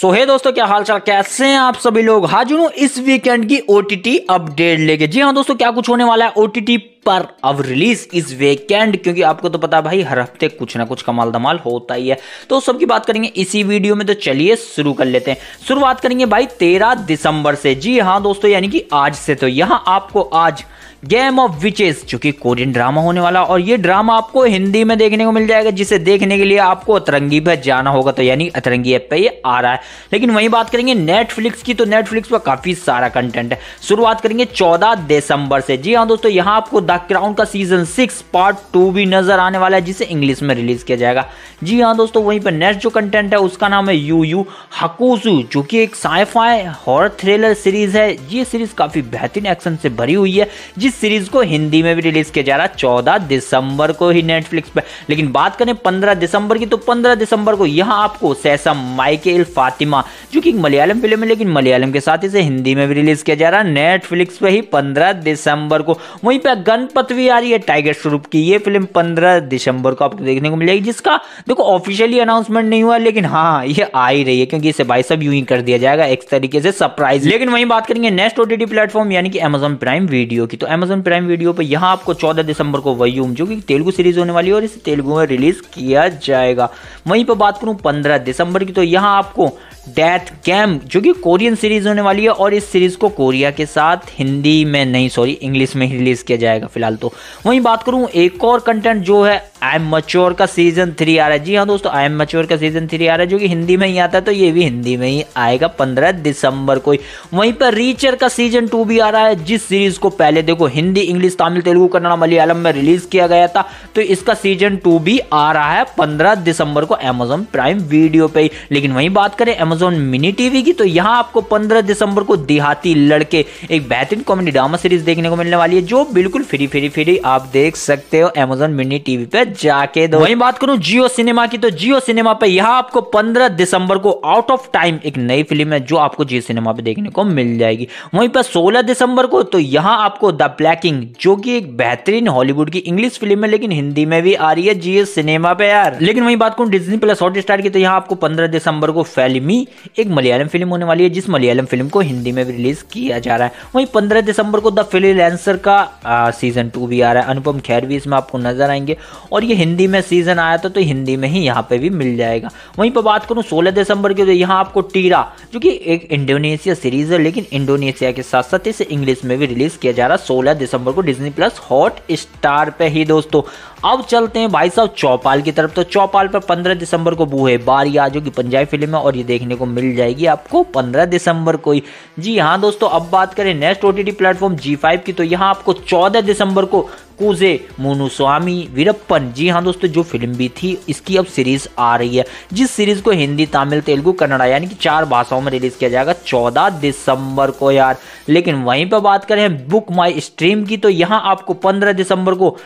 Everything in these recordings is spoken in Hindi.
सो so, हे hey दोस्तों क्या हाल चाल कैसे हैं आप सभी लोग हाजुर हूँ इस वीकेंड की ओटीटी अपडेट लेके जी हाँ दोस्तों क्या कुछ होने वाला है ओटीटी पर अब रिलीज इज वीकेंड क्योंकि आपको तो पता भाई हर हफ्ते कुछ ना कुछ कमाल धमाल होता ही है तो सबकी बात करेंगे इसी वीडियो में तो चलिए शुरू कर लेते हैं शुरुआत करेंगे भाई तेरह दिसंबर से जी हाँ दोस्तों यानी कि आज से तो यहाँ आपको आज गेम ऑफ विचेस जो कि कोरियन ड्रामा होने वाला और ये ड्रामा आपको हिंदी में देखने को मिल जाएगा जिसे देखने के लिए आपको अतरंगी पर जाना होगा तो यानी अतरंगी ऐप पे ये आ रहा है लेकिन वही बात करेंगे नेटफ्लिक्स की तो नेटफ्लिक्स पर काफी सारा कंटेंट है शुरुआत करेंगे 14 दिसंबर से जी हाँ दोस्तों यहाँ आपको द क्राउन का सीजन सिक्स पार्ट टू भी नजर आने वाला है जिसे इंग्लिश में रिलीज किया जाएगा जी हाँ दोस्तों वहीं पर नेक्स्ट जो कंटेंट है उसका नाम है यू यू हकोसू जो कि एक साइफाई हॉर थ्रिलर सीरीज है ये सीरीज काफी बेहतरीन एक्शन से भरी हुई है जिस सीरीज को हिंदी में भी रिलीज किया जा रहा है चौदह दिसंबर को ही नेटफ्लिक्स पर लेकिन बात करें पंद्रह दिसंबर की तो पंद्रह दिसंबर को यहाँ आपको सैसम माइकेल फातिमा जो कि मलयालम फिल्म है लेकिन मलयालम के साथ इसे हिंदी में भी रिलीज किया जा रहा है नेटफ्लिक्स पर ही पंद्रह दिसंबर को वहीं पर गन तुरंत भी आ रही है टाइगर स्वरूप की ये फिल्म 15 दिसंबर को आपको देखने को मिल जाएगी जिसका देखो ऑफिशियली अनाउंसमेंट नहीं हुआ लेकिन हाँ, हाँ ये आ ही रही है क्योंकि इसे भाई सब यू ही कर दिया जाएगा एक तरीके से सरप्राइज लेकिन वही बात करेंगे नेक्स्ट ओटीटी प्लेटफॉर्म यानी कि अमेजन प्राइम वीडियो की तो अमेजन प्राइम वीडियो पर यहाँ आपको चौदह दिसंबर को वयूम जो कि तेलुगु सीरीज होने वाली है और इसे तेलुगु में रिलीज किया जाएगा वहीं पर बात करूँ पंद्रह दिसंबर की तो यहाँ आपको डेथ कैम जो कि कोरियन सीरीज होने वाली है और इस सीरीज को कोरिया के साथ हिंदी में नहीं सॉरी इंग्लिश में ही रिलीज किया जाएगा फिलहाल तो वहीं बात करूं एक और कंटेंट जो है आई एम मच्योर का सीजन थ्री आ रहा है जी हाँ दोस्तों आई एम मच्योर का सीजन थ्री आ रहा है जो कि हिंदी में ही आता है तो ये भी हिंदी में ही आएगा पंद्रह दिसंबर को ही वहीं पर रीचर का सीजन टू भी आ रहा है जिस सीरीज को पहले देखो हिंदी इंग्लिश तमिल तेलुगु कन्नड़ा मलयालम में रिलीज किया गया था तो इसका सीजन टू भी आ रहा है पंद्रह दिसंबर को एमेजोन प्राइम वीडियो पे लेकिन वहीं बात करें अमेजोन मिनी टीवी की तो यहाँ आपको 15 दिसंबर को देहाती लड़के एक बेहतरीन कॉमेडी ड्रामा सीरीज देखने को मिलने वाली है जो बिल्कुल फ्री फ्री फ्री आप देख सकते हो अमेजोन मिनी टीवी पे जाके दो वही बात करूं जियो सिनेमा की तो जियो सिनेमा पे यहाँ आपको 15 दिसंबर को आउट ऑफ टाइम एक नई फिल्म है जो आपको जियो सिनेमा पे देखने को मिल जाएगी वहीं पर सोलह दिसंबर को तो यहाँ आपको द ब्लैकिंग जो कि एक बेहतरीन हॉलीवुड की इंग्लिश फिल्म है लेकिन हिंदी में भी आ रही है जियो सिनेमा पे यार लेकिन वही बात करूँ डिजनी प्लस हॉट स्टार की तो यहाँ आपको पंद्रह दिसंबर को फैलमी एक मलयालम फिल्म होने वाली है जिस मलयालम फिल्म को हिंदी में भी रिलीज किया जा रहा है वहीं पंद्रह दिसंबर को द फिली लेंसर का आ, सीजन टू भी आ रहा है अनुपम खैर भी इसमें आपको नजर आएंगे और ये हिंदी में सीजन आया था तो हिंदी में ही यहाँ पे भी मिल जाएगा वहीं पर बात करूँ सोलह दिसंबर की तो यहाँ आपको टीरा जो कि एक इंडोनेशिया सीरीज है लेकिन इंडोनेशिया के साथ साथ इसे इंग्लिश में भी रिलीज किया जा रहा है सोलह दिसंबर को डिजनी प्लस हॉट स्टार पे ही दोस्तों अब चलते हैं भाई साहब चौपाल की तरफ तो चौपाल पर पंद्रह दिसंबर को बूहे बारिया जो कि पंजाबी फिल्म है और ये देखने देखने को मिल जाएगी आपको पंद्रह दिसंबर को ही जी हाँ दोस्तों अब बात करें next O T platform Zee five की तो यहाँ आपको चौदह दिसंबर को कुजे मोनुस्वामी वीरप्पन जी हाँ दोस्तों जो फिल्म भी थी इसकी अब सीरीज आ रही है जिस सीरीज को हिंदी तमिल तेलुगु कन्नड़ा यानी कि चार भाषाओं में रिलीज किया जाएगा 14 दिसंबर को यार लेकिन वहीं पर बात करें बुक माई स्ट्रीम की तो यहाँ आपको 15 दिसंबर को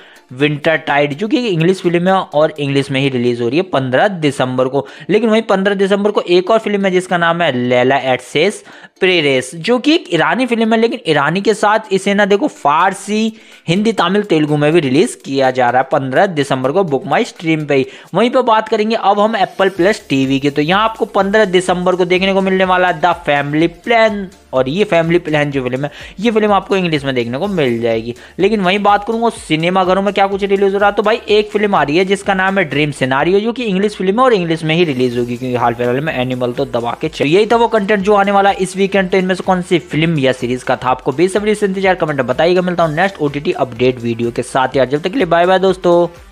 विंटर टाइड जो कि इंग्लिश फिल्म है और इंग्लिश में ही रिलीज हो रही है पंद्रह दिसंबर को लेकिन वहीं पंद्रह दिसंबर को एक और फिल्म है जिसका नाम है लेला एट प्रेरेस जो कि एक ईरानी फिल्म है लेकिन ईरानी के साथ इसे ना देखो फारसी हिंदी तमिल तेलुगु में भी रिलीज किया जा रहा है पंद्रह दिसंबर को बुक माई स्ट्रीम पे वहीं पर बात करेंगे अब हम एप्पल प्लस टीवी के तो यहाँ आपको पंद्रह दिसंबर को देखने को मिलने वाला द फैमिली प्लान और ये फैमिली प्लान जो फिल्म है ये फिल्म आपको इंग्लिश में देखने को मिल जाएगी लेकिन वहीं बात करूंगा सिनेमाघरों में क्या कुछ रिलीज हो रहा है तो भाई एक फिल्म आ रही है जिसका नाम है ड्रीम सिनारियो जो कि इंग्लिश फिल्म है और इंग्लिश में ही रिलीज होगी क्योंकि हाल फिलहाल में एनिमल तो दबा के यही था वो कंटेंट जो आने वाला इस वीक वीकेंड तो इनमें से कौन सी फिल्म या सीरीज का था आपको बेसब्री से इंतजार कमेंट बताइएगा मिलता हूँ नेक्स्ट ओटीटी अपडेट वीडियो के साथ यार जब तक के लिए बाय बाय दोस्तों